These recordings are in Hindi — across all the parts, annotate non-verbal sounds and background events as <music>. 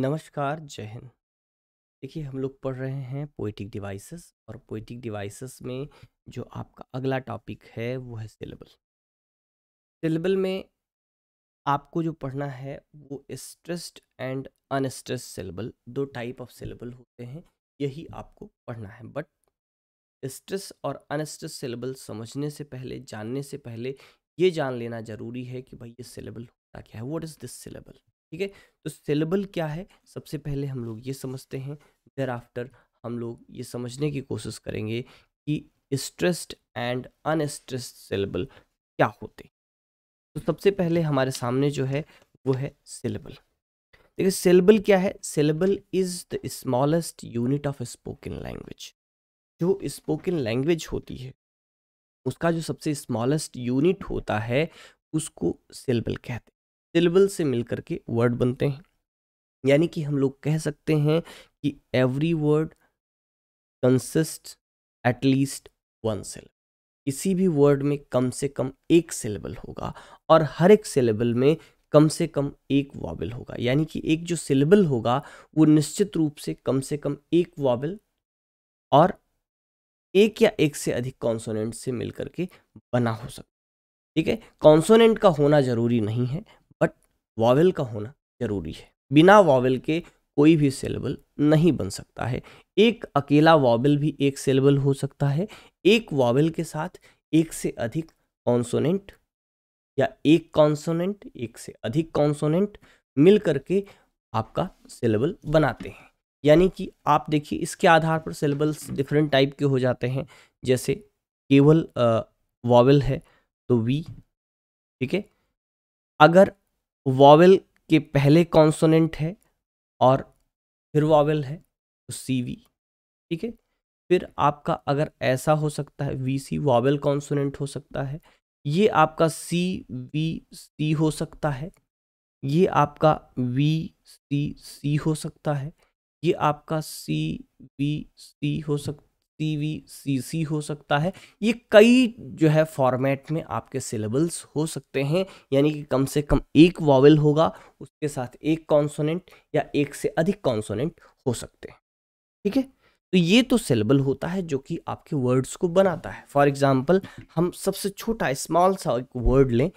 नमस्कार जय हिंद देखिए हम लोग पढ़ रहे हैं पोइटिक डिवाइसेस और पोइटिक डिवाइसेस में जो आपका अगला टॉपिक है वो है सिलेबल सिलेबल में आपको जो पढ़ना है वो स्ट्रेस्ड एंड अनस्ट्रेस सिलेबल दो टाइप ऑफ सिलेबल होते हैं यही आपको पढ़ना है बट स्ट्रेस और अनस्ट्रेस सिलेबल समझने से पहले जानने से पहले ये जान लेना ज़रूरी है कि भाई ये सिलेबल होता क्या है वॉट इज़ दिस सिलेबल ठीक है तो सेलेबल क्या है सबसे पहले हम लोग ये समझते हैं देर आफ्टर हम लोग ये समझने की कोशिश करेंगे कि स्ट्रेस्ड एंड अनस्ट्रेस्ड सेलेबल क्या होते तो सबसे पहले हमारे सामने जो है वो है सेलेबल देखिए सेलेबल क्या है syllable is the smallest unit of spoken language जो स्पोकन लैंग्वेज होती है उसका जो सबसे स्मॉलेस्ट यूनिट होता है उसको सेलेबल कहते हैं सिलेबल से मिलकर के वर्ड बनते हैं यानी कि हम लोग कह सकते हैं कि every word consist at least one syllable किसी भी वर्ड में कम से कम एक सिलेबल होगा और हर एक सिलेबल में कम से कम एक वॉबल होगा यानी कि एक जो सिलेबल होगा वो निश्चित रूप से कम से कम एक वॉबल और एक या एक से अधिक कॉन्सोनेंट से मिलकर के बना हो सकता ठीक है कॉन्सोनेंट का होना जरूरी नहीं है वावेल का होना जरूरी है बिना वावेल के कोई भी सेलेबल नहीं बन सकता है एक अकेला वावेल भी एक सेलेबल हो सकता है एक वावेल के साथ एक से अधिक कॉन्सोनेंट या एक कॉन्सोनेंट एक से अधिक कॉन्सोनेंट मिल करके आपका सेलेबल बनाते हैं यानी कि आप देखिए इसके आधार पर सेलेबल्स डिफरेंट टाइप के हो जाते हैं जैसे केवल वावेल है तो वी ठीक है अगर वॉवल के पहले कॉन्सोनेंट है और फिर वॉवल है तो सी वी ठीक है फिर आपका अगर ऐसा हो सकता है वी सी वॉवल कॉन्सोनेंट हो सकता है ये आपका सी वी सी हो सकता है ये आपका वी सी सी हो सकता है ये आपका सी वी सी हो सकता टी हो सकता है ये कई जो है फॉर्मेट में आपके सिलेबल्स हो सकते हैं यानी कि कम से कम एक वॉवल होगा उसके साथ एक कॉन्सोनेंट या एक से अधिक कॉन्सोनेंट हो सकते हैं ठीक है तो ये तो सिलेबल होता है जो कि आपके वर्ड्स को बनाता है फॉर एग्जाम्पल हम सबसे छोटा स्मॉल सा एक वर्ड लें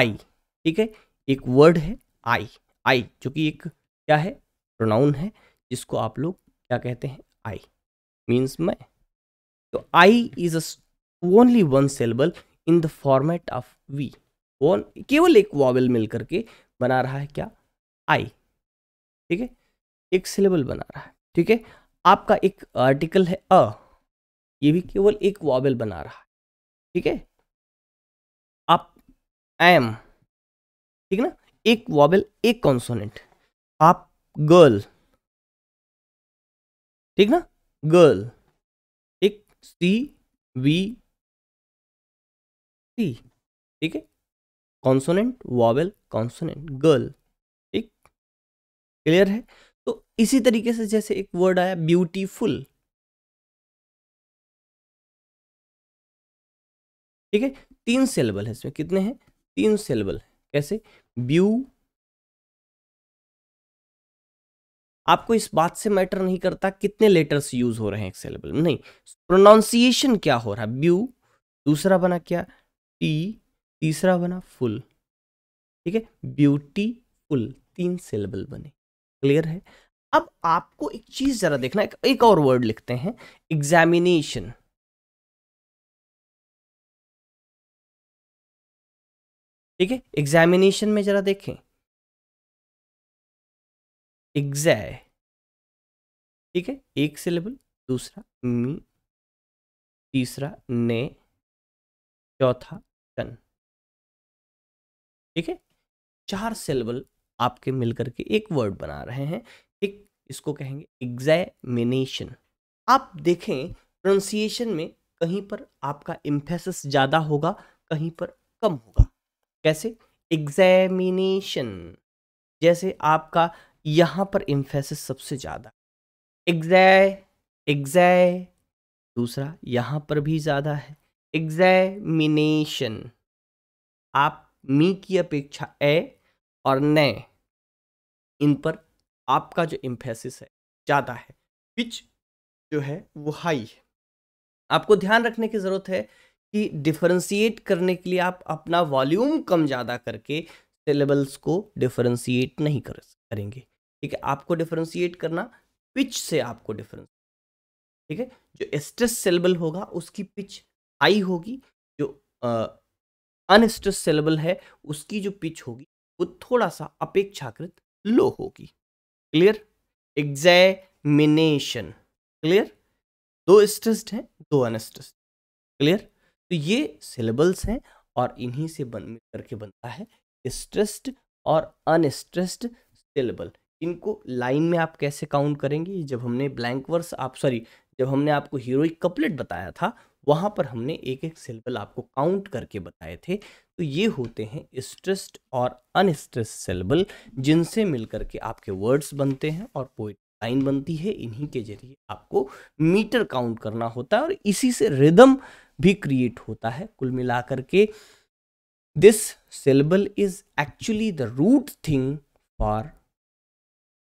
आई ठीक है एक वर्ड है आई आई जो कि एक क्या है प्रोनाउन है जिसको आप लोग क्या कहते हैं आई मीन्स मैं तो I is only one syllable in the format of V one केवल एक वॉवल मिल करके बना रहा है क्या आई ठीक है एक सिलेबल बना रहा है ठीक है आपका एक आर्टिकल है अ ये भी केवल एक वॉवल बना रहा है ठीक है आप एम ठीक ना एक वॉवल एक कॉन्सोनेंट आप गर्ल ठीक ना गर्ल सी वी सी ठीक है कॉन्सोनेंट वॉवेल कॉन्सोनेंट गर्ल ठीक क्लियर है तो इसी तरीके से जैसे एक वर्ड आया ब्यूटीफुल ठीक है तीन सेलेबल है इसमें कितने हैं तीन सेलेबल है कैसे ब्यू आपको इस बात से मैटर नहीं करता कितने लेटर्स यूज हो रहे हैं एक में नहीं प्रोनाउंसिएशन क्या हो रहा है ब्यू दूसरा बना क्या टी तीसरा बना फुल ठीक है ब्यूटी फुल तीन सिलेबल बने क्लियर है अब आपको एक चीज जरा देखना एक, एक और वर्ड लिखते हैं एग्जामिनेशन ठीक है एग्जामिनेशन में जरा देखें एग्जै ठीक है एक सिलेबल दूसरा मी तीसरा ने चौथा कन ठीक है चार सिलेबल आपके मिलकर के एक वर्ड बना रहे हैं एक इसको कहेंगे एग्जामिनेशन आप देखें प्रोनसिएशन में कहीं पर आपका इम्फेसिस ज़्यादा होगा कहीं पर कम होगा कैसे एग्जामिनेशन जैसे आपका यहां पर इम्फेसिस सबसे ज़्यादा एग्जय एग्जय दूसरा यहाँ पर भी ज़्यादा है एग्जैमिनेशन आप मी की अपेक्षा ए और न इन पर आपका जो इम्फेसिस है ज़्यादा है पिच जो है वो हाई है आपको ध्यान रखने की ज़रूरत है कि डिफरेंशिएट करने के लिए आप अपना वॉल्यूम कम ज़्यादा करके सिलेबल्स को डिफरेंशिएट नहीं कर करेंगे ठीक है आपको डिफरेंशिएट करना पिच से आपको डिफरेंस ठीक है जो स्ट्रेस सेलेबल होगा उसकी पिच हाई होगी जो अनस्ट्रेस सेलेबल है उसकी जो पिच होगी वो थोड़ा सा अपेक्षाकृत लो होगी क्लियर एग्जामिनेशन क्लियर दो स्ट्रेस्ड हैं दो अनस्ट्रेस्ड क्लियर तो ये सिलेबल्स हैं और इन्हीं से बन करके बनता है स्ट्रेस्ड और अनस्ट्रेस्ड सिलेबल इनको लाइन में आप कैसे काउंट करेंगे जब हमने ब्लैंक वर्स आप सॉरी जब हमने आपको हीरोइक कपलेट बताया था वहाँ पर हमने एक एक सिलेबल आपको काउंट करके बताए थे तो ये होते हैं स्ट्रेस्ड और अनस्ट्रेस सिलेबल जिनसे मिलकर के आपके वर्ड्स बनते हैं और पोइट लाइन बनती है इन्हीं के जरिए आपको मीटर काउंट करना होता है और इसी से रिदम भी क्रिएट होता है कुल मिलाकर के this syllable is actually the root thing for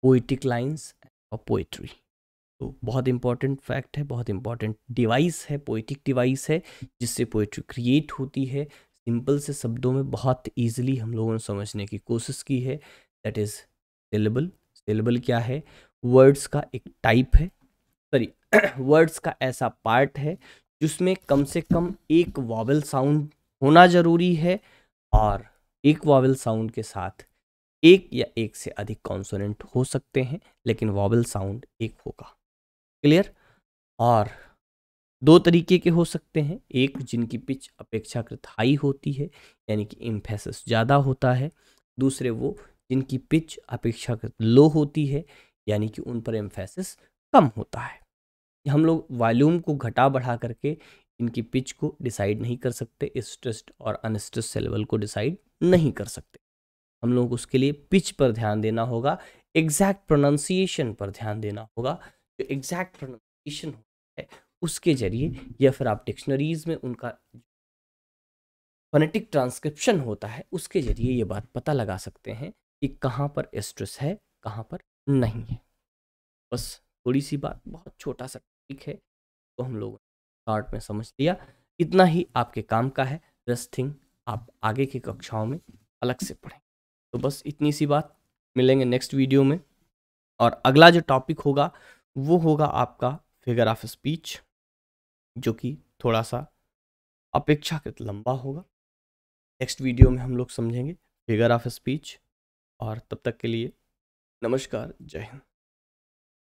poetic lines और पोइट्री तो बहुत इंपॉर्टेंट फैक्ट है बहुत इंपॉर्टेंट डिवाइस है पोइटिक डिवाइस है जिससे पोइट्री क्रिएट होती है सिंपल से शब्दों में बहुत ईजिली हम लोगों ने समझने की कोशिश की है दैट इज़ सेलेबल सेलेबल क्या है वर्ड्स का एक टाइप है सॉरी वर्ड्स <clears throat> का ऐसा पार्ट है जिसमें कम से कम एक वॉवल साउंड होना ज़रूरी है और एक वॉवल साउंड के साथ एक या एक से अधिक कॉन्सोनेंट हो सकते हैं लेकिन वॉबल साउंड एक होगा क्लियर और दो तरीके के हो सकते हैं एक जिनकी पिच अपेक्षाकृत हाई होती है यानी कि इम्फेसिस ज़्यादा होता है दूसरे वो जिनकी पिच अपेक्षाकृत लो होती है यानी कि उन पर एम्फेसिस कम होता है हम लोग वॉल्यूम को घटा बढ़ा करके इनकी पिच को डिसाइड नहीं कर सकते स्ट्रेस्ड और अनस्ट्रेस सेलेबल को डिसाइड नहीं कर सकते हम लोग उसके लिए पिच पर ध्यान देना होगा एग्जैक्ट प्रोनाउंसिएशन पर ध्यान देना होगा जो एग्जैक्ट प्रोनाउंसिएशन है उसके जरिए या फिर आप डिक्शनरीज में उनका फोनेटिक ट्रांसक्रिप्शन होता है उसके जरिए ये बात पता लगा सकते हैं कि कहाँ पर एस्ट्रेस है कहाँ पर नहीं है बस थोड़ी सी बात बहुत छोटा सा ठीक है तो हम लोगों ने शॉर्ट में समझ लिया इतना ही आपके काम का है थिंग आप आगे की कक्षाओं में अलग से पढ़ें तो बस इतनी सी बात मिलेंगे नेक्स्ट वीडियो में और अगला जो टॉपिक होगा वो होगा आपका फिगर ऑफ स्पीच जो कि थोड़ा सा अपेक्षाकृत लंबा होगा नेक्स्ट वीडियो में हम लोग समझेंगे फिगर ऑफ स्पीच और तब तक के लिए नमस्कार जय हिंद